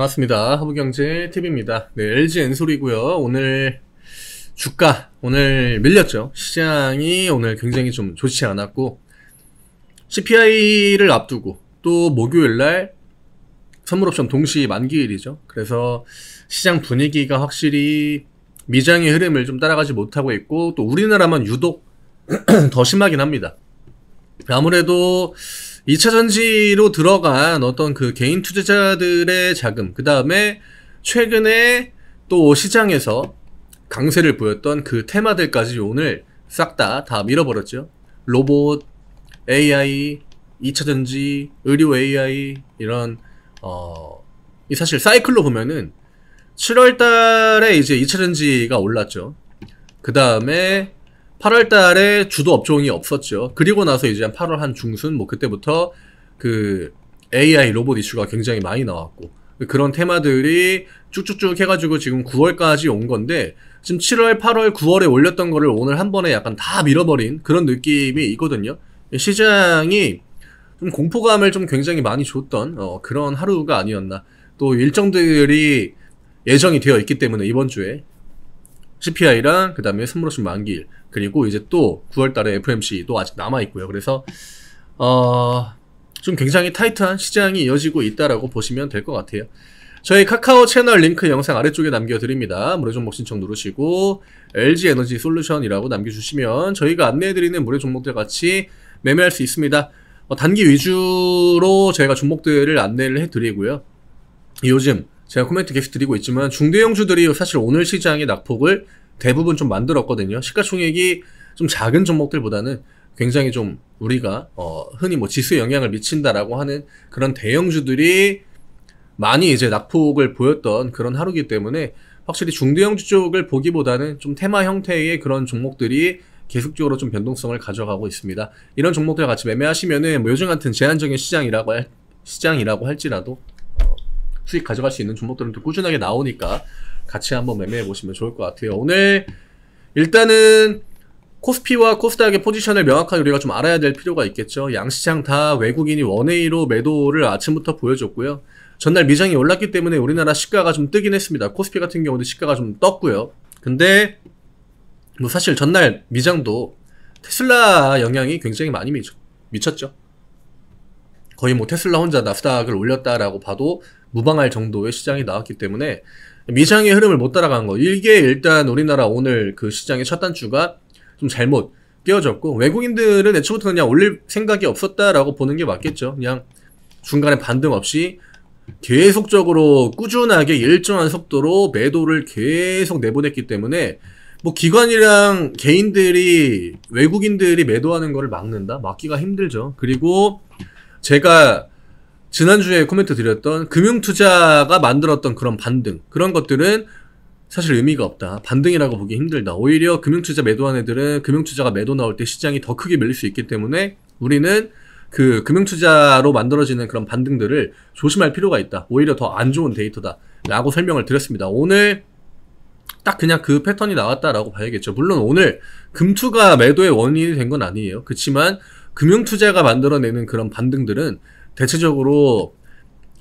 반갑습니다. 하부경제TV입니다. 네, LG 엔솔이고요. 오늘 주가 오늘 밀렸죠. 시장이 오늘 굉장히 좀 좋지 않았고 CPI를 앞두고 또 목요일날 선물옵션 동시 만기일이죠. 그래서 시장 분위기가 확실히 미장의 흐름을 좀 따라가지 못하고 있고 또 우리나라만 유독 더 심하긴 합니다. 아무래도 2차 전지로 들어간 어떤 그 개인 투자자들의 자금, 그 다음에 최근에 또 시장에서 강세를 보였던 그 테마들까지 오늘 싹 다 다 밀어버렸죠. 로봇, AI, 2차 전지, 의료 AI, 이런, 어, 이 사실 사이클로 보면은 7월 달에 이제 2차 전지가 올랐죠. 그 다음에 8월 달에 주도 업종이 없었죠. 그리고 나서 이제 한 8월 한 중순 뭐 그때부터 그 AI 로봇 이슈가 굉장히 많이 나왔고 그런 테마들이 쭉쭉쭉 해가지고 지금 9월까지 온 건데 지금 7월, 8월, 9월에 올렸던 거를 오늘 한 번에 약간 다 밀어버린 그런 느낌이 있거든요. 시장이 좀 공포감을 좀 굉장히 많이 줬던 어, 그런 하루가 아니었나. 또 일정들이 예정이 되어 있기 때문에 이번 주에 CPI랑 그 다음에 스물오십 만기일 그리고 이제 또 9월달에 FMC도 아직 남아 있고요. 그래서 어, 좀 굉장히 타이트한 시장이 이어지고 있다라고 보시면 될 것 같아요. 저희 카카오 채널 링크 영상 아래쪽에 남겨드립니다. 물의 종목 신청 누르시고 LG 에너지 솔루션이라고 남겨주시면 저희가 안내해드리는 물의 종목들 같이 매매할 수 있습니다. 어, 단기 위주로 저희가 종목들을 안내를 해드리고요. 요즘 제가 코멘트 계속 드리고 있지만 중대형주들이 사실 오늘 시장의 낙폭을 대부분 좀 만들었거든요. 시가총액이 좀 작은 종목들보다는 굉장히 좀 우리가 어, 흔히 뭐 지수 영향을 미친다라고 하는 그런 대형주들이 많이 이제 낙폭을 보였던 그런 하루기 때문에 확실히 중대형주 쪽을 보기보다는 좀 테마 형태의 그런 종목들이 계속적으로 좀 변동성을 가져가고 있습니다. 이런 종목들 같이 매매하시면은 뭐 요즘 같은 제한적인 시장이라고 할, 시장이라고 할지라도 수익 가져갈 수 있는 종목들은 또 꾸준하게 나오니까 같이 한번 매매해 보시면 좋을 것 같아요. 오늘 일단은 코스피와 코스닥의 포지션을 명확하게 우리가 좀 알아야 될 필요가 있겠죠. 양시장 다 외국인이 원웨이로 매도를 아침부터 보여줬고요. 전날 미장이 올랐기 때문에 우리나라 시가가 좀 뜨긴 했습니다. 코스피 같은 경우는 시가가 좀 떴고요. 근데 뭐 사실 전날 미장도 테슬라 영향이 굉장히 많이 미쳤죠. 거의 뭐 테슬라 혼자 나스닥을 올렸다라고 봐도 무방할 정도의 시장이 나왔기 때문에 미장의 흐름을 못 따라간 거. 이게 일단 우리나라 오늘 그 시장의 첫 단추가 좀 잘못 끼워졌고 외국인들은 애초부터 그냥 올릴 생각이 없었다라고 보는 게 맞겠죠. 그냥 중간에 반등 없이 계속적으로 꾸준하게 일정한 속도로 매도를 계속 내보냈기 때문에 뭐 기관이랑 개인들이 외국인들이 매도하는 거를 막는다? 막기가 힘들죠. 그리고 제가 지난주에 코멘트 드렸던 금융투자가 만들었던 그런 반등 그런 것들은 사실 의미가 없다. 반등이라고 보기 힘들다. 오히려 금융투자 매도한 애들은 금융투자가 매도 나올 때 시장이 더 크게 밀릴 수 있기 때문에 우리는 그 금융투자로 만들어지는 그런 반등들을 조심할 필요가 있다. 오히려 더 안 좋은 데이터다. 라고 설명을 드렸습니다. 오늘 딱 그냥 그 패턴이 나왔다라고 봐야겠죠. 물론 오늘 금투가 매도의 원인이 된 건 아니에요. 그렇지만 금융 투자가 만들어내는 그런 반등들은 대체적으로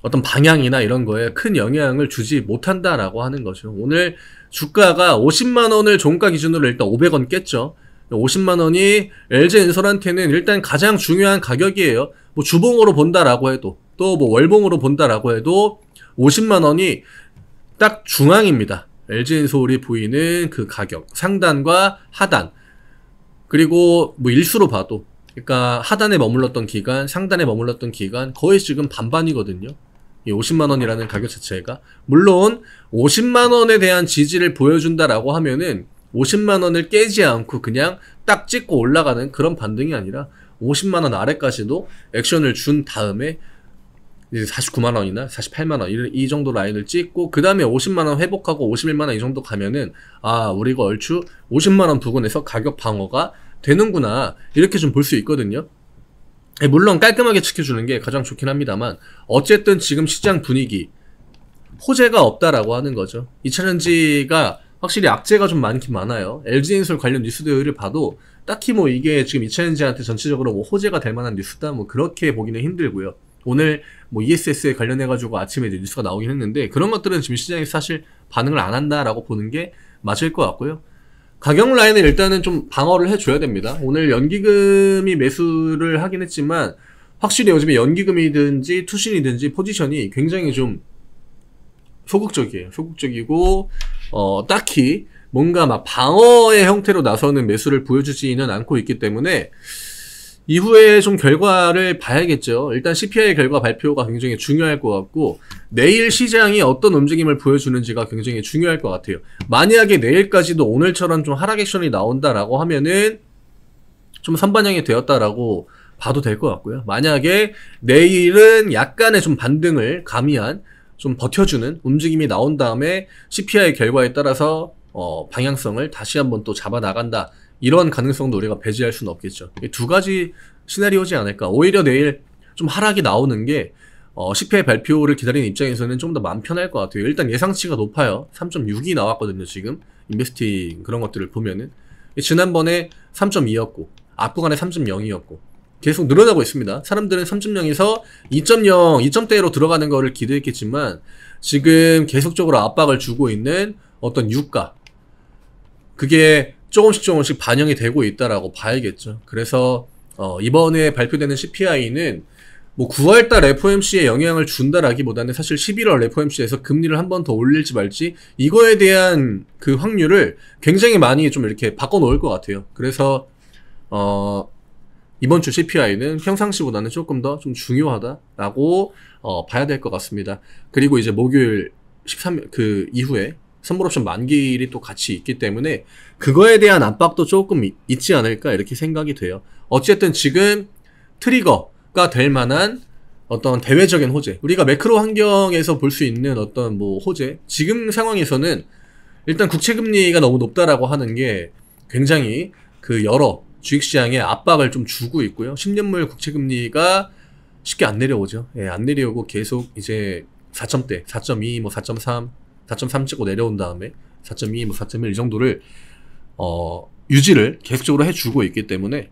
어떤 방향이나 이런 거에 큰 영향을 주지 못한다라고 하는 거죠. 오늘 주가가 50만 원을 종가 기준으로 일단 500원 깼죠. 50만 원이 l g 엔솔한테는 일단 가장 중요한 가격이에요. 뭐 주봉으로 본다라고 해도 또 뭐 월봉으로 본다라고 해도 50만 원이 딱 중앙입니다. l g 엔솔이 보이는 그 가격 상단과 하단 그리고 뭐 일수로 봐도 그러니까 하단에 머물렀던 기간, 상단에 머물렀던 기간 거의 지금 반반이거든요. 이 50만 원이라는 가격 자체가 물론 50만 원에 대한 지지를 보여준다라고 하면은 50만 원을 깨지 않고 그냥 딱 찍고 올라가는 그런 반등이 아니라 50만 원 아래까지도 액션을 준 다음에 이제 49만 원이나 48만 원이 정도 라인을 찍고 그 다음에 50만 원 회복하고 51만 원 이 정도 가면은 아 우리가 얼추 50만 원 부근에서 가격 방어가 되는구나 이렇게 좀 볼 수 있거든요 예, 물론 깔끔하게 지켜주는 게 가장 좋긴 합니다만 어쨌든 지금 시장 분위기 호재가 없다라고 하는 거죠 이차전지가 확실히 악재가 좀 많긴 많아요 LG인솔 관련 뉴스들을 봐도 딱히 뭐 이게 지금 이차전지한테 전체적으로 뭐 호재가 될 만한 뉴스다 뭐 그렇게 보기는 힘들고요 오늘 뭐 ESS에 관련해가지고 아침에 이제 뉴스가 나오긴 했는데 그런 것들은 지금 시장이 사실 반응을 안 한다라고 보는 게 맞을 것 같고요 가격 라인을 일단은 좀 방어를 해줘야 됩니다. 오늘 연기금이 매수를 하긴 했지만 확실히 요즘에 연기금이든지 투신이든지 포지션이 굉장히 좀 소극적이에요. 소극적이고 어 딱히 뭔가 막 방어의 형태로 나서는 매수를 보여주지는 않고 있기 때문에 이후에 좀 결과를 봐야겠죠. 일단 CPI 결과 발표가 굉장히 중요할 것 같고 내일 시장이 어떤 움직임을 보여주는지가 굉장히 중요할 것 같아요. 만약에 내일까지도 오늘처럼 좀 하락 액션이 나온다라고 하면은 좀 선반영이 되었다라고 봐도 될 것 같고요. 만약에 내일은 약간의 좀 반등을 가미한 좀 버텨주는 움직임이 나온 다음에 CPI 결과에 따라서 어, 방향성을 다시 한번 또 잡아 나간다. 이러한 가능성도 우리가 배제할 수는 없겠죠. 두 가지 시나리오지 않을까. 오히려 내일 좀 하락이 나오는 게 어, 10회 발표를 기다리는 입장에서는 좀 더 마음 편할 것 같아요. 일단 예상치가 높아요. 3.6이 나왔거든요, 지금. 인베스팅 그런 것들을 보면은. 지난번에 3.2였고, 앞구간에 3.0이었고, 계속 늘어나고 있습니다. 사람들은 3.0에서 2.0, 2 0대로 들어가는 거를 기대했겠지만, 지금 계속적으로 압박을 주고 있는 어떤 유가. 그게 조금씩 조금씩 반영이 되고 있다라고 봐야겠죠. 그래서 어, 이번에 발표되는 CPI는 뭐 9월달 FOMC에 영향을 준다라기보다는 사실 11월 FOMC에서 금리를 한 번 더 올릴지 말지 이거에 대한 그 확률을 굉장히 많이 좀 이렇게 바꿔놓을 것 같아요. 그래서 어, 이번 주 CPI는 평상시보다는 조금 더 좀 중요하다라고 어, 봐야 될 것 같습니다. 그리고 이제 목요일 13 그 이후에 선물 옵션 만기일이 또 같이 있기 때문에 그거에 대한 압박도 조금 있지 않을까 이렇게 생각이 돼요. 어쨌든 지금 트리거가 될 만한 어떤 대외적인 호재, 우리가 매크로 환경에서 볼 수 있는 어떤 뭐 호재, 지금 상황에서는 일단 국채금리가 너무 높다라고 하는 게 굉장히 그 여러 주식시장에 압박을 좀 주고 있고요. 10년물 국채금리가 쉽게 안 내려오죠. 예, 안 내려오고 계속 이제 4점대, 4.2, 뭐 4.3, 4.3 찍고 내려온 다음에 4.2, 뭐4.1 이 정도를 어, 유지를 계속적으로 해주고 있기 때문에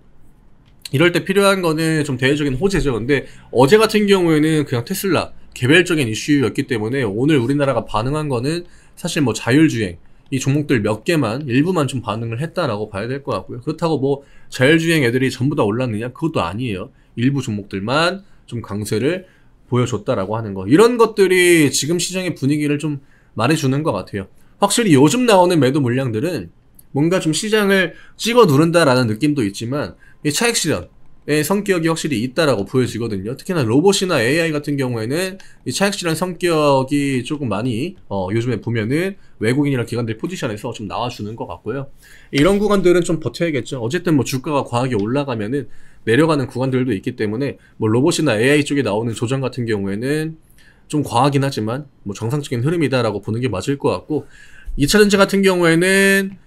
이럴 때 필요한 거는 좀 대외적인 호재죠. 근데 어제 같은 경우에는 그냥 테슬라 개별적인 이슈였기 때문에 오늘 우리나라가 반응한 거는 사실 뭐 자율주행 이 종목들 몇 개만 일부만 좀 반응을 했다라고 봐야 될 것 같고요. 그렇다고 뭐 자율주행 애들이 전부 다 올랐느냐 그것도 아니에요. 일부 종목들만 좀 강세를 보여줬다라고 하는 거 이런 것들이 지금 시장의 분위기를 좀 말해주는 것 같아요. 확실히 요즘 나오는 매도 물량들은 뭔가 좀 시장을 찍어 누른다라는 느낌도 있지만 이 차익 실현의 성격이 확실히 있다라고 보여지거든요. 특히나 로봇이나 AI 같은 경우에는 이 차익 실현 성격이 조금 많이 어, 요즘에 보면은 외국인이나 기관들 포지션에서 좀 나와주는 것 같고요. 이런 구간들은 좀 버텨야겠죠. 어쨌든 뭐 주가가 과하게 올라가면은 내려가는 구간들도 있기 때문에 뭐 로봇이나 AI 쪽에 나오는 조정 같은 경우에는 좀 과하긴 하지만 뭐 정상적인 흐름이다라고 보는 게 맞을 것 같고 2차전지 같은 경우에는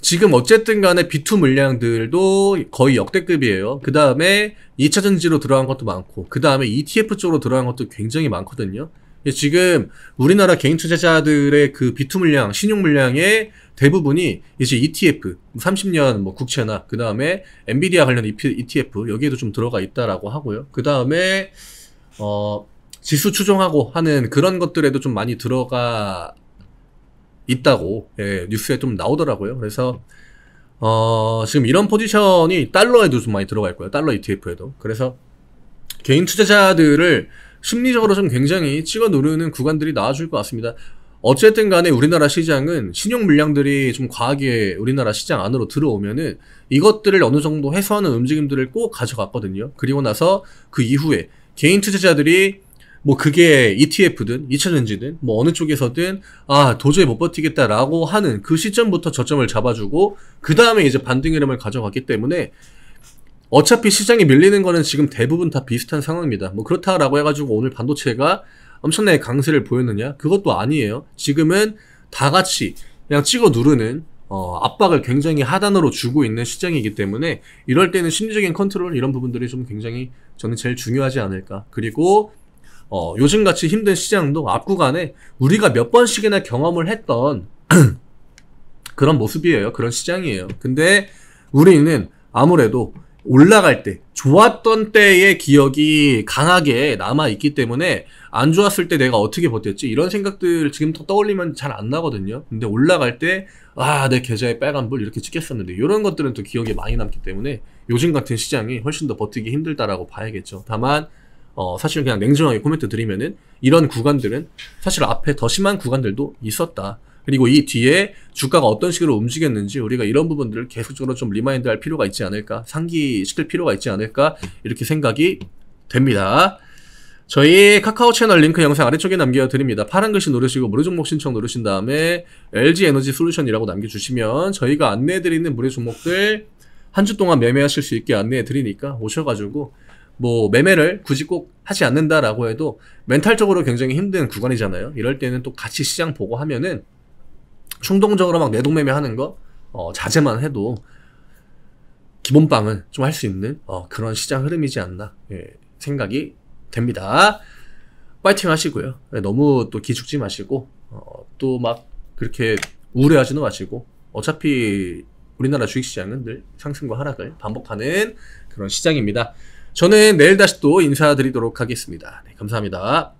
지금 어쨌든 간에 B2 물량들도 거의 역대급이에요. 그 다음에 2차전지로 들어간 것도 많고, 그 다음에 ETF 쪽으로 들어간 것도 굉장히 많거든요. 지금 우리나라 개인 투자자들의 그 B2 물량, 신용 물량의 대부분이 이제 ETF, 30년 뭐 국채나, 그 다음에 엔비디아 관련 ETF, 여기에도 좀 들어가 있다라고 하고요. 그 다음에, 어, 지수 추정하고 하는 그런 것들에도 좀 많이 들어가 있다고 예, 뉴스에 좀 나오더라고요. 그래서 어, 지금 이런 포지션이 달러에도 좀 많이 들어갈 거예요. 달러 ETF에도. 그래서 개인 투자자들을 심리적으로 좀 굉장히 찍어 누르는 구간들이 나와줄 것 같습니다. 어쨌든 간에 우리나라 시장은 신용 물량들이 좀 과하게 우리나라 시장 안으로 들어오면은 이것들을 어느 정도 해소하는 움직임들을 꼭 가져갔거든요. 그리고 나서 그 이후에 개인 투자자들이 뭐 그게 ETF든 2차전지든 뭐 어느 쪽에서든 아 도저히 못 버티겠다라고 하는 그 시점부터 저점을 잡아주고 그 다음에 이제 반등 흐름을 가져갔기 때문에 어차피 시장이 밀리는 거는 지금 대부분 다 비슷한 상황입니다. 뭐 그렇다라고 해가지고 오늘 반도체가 엄청나게 강세를 보였느냐? 그것도 아니에요. 지금은 다 같이 그냥 찍어 누르는 어, 압박을 굉장히 하단으로 주고 있는 시장이기 때문에 이럴 때는 심리적인 컨트롤 이런 부분들이 좀 굉장히 저는 제일 중요하지 않을까. 그리고 어, 요즘같이 힘든 시장도 앞구간에 우리가 몇 번씩이나 경험을 했던 그런 모습이에요. 그런 시장이에요. 근데 우리는 아무래도 올라갈 때 좋았던 때의 기억이 강하게 남아 있기 때문에 안 좋았을 때 내가 어떻게 버텼지 이런 생각들 지금 떠올리면 잘 안 나거든요 근데 올라갈 때 아 내 계좌에 빨간불 이렇게 찍혔었는데 이런 것들은 또 기억에 많이 남기 때문에 요즘 같은 시장이 훨씬 더 버티기 힘들다라고 봐야겠죠 다만 어, 사실 그냥 냉정하게 코멘트 드리면은 이런 구간들은 사실 앞에 더 심한 구간들도 있었다. 그리고 이 뒤에 주가가 어떤 식으로 움직였는지 우리가 이런 부분들을 계속적으로 좀 리마인드 할 필요가 있지 않을까, 상기시킬 필요가 있지 않을까, 이렇게 생각이 됩니다. 저희 카카오 채널 링크 영상 아래쪽에 남겨드립니다. 파란 글씨 누르시고 무료 종목 신청 누르신 다음에 LG 에너지 솔루션이라고 남겨주시면 저희가 안내해드리는 무료 종목들 한 주 동안 매매하실 수 있게 안내해드리니까 오셔가지고 뭐 매매를 굳이 꼭 하지 않는다라고 해도 멘탈적으로 굉장히 힘든 구간이잖아요. 이럴 때는 또 같이 시장 보고 하면은 충동적으로 막 내동매매 하는 거 어, 자제만 해도 기본빵은 좀 할 수 있는 어, 그런 시장 흐름이지 않나 예, 생각이 됩니다. 파이팅 하시고요. 예, 너무 또 기죽지 마시고 어, 또 막 그렇게 우울해하지는 마시고 어차피 우리나라 주식시장은 늘 상승과 하락을 반복하는 그런 시장입니다. 저는 내일 다시 또 인사드리도록 하겠습니다. 네, 감사합니다.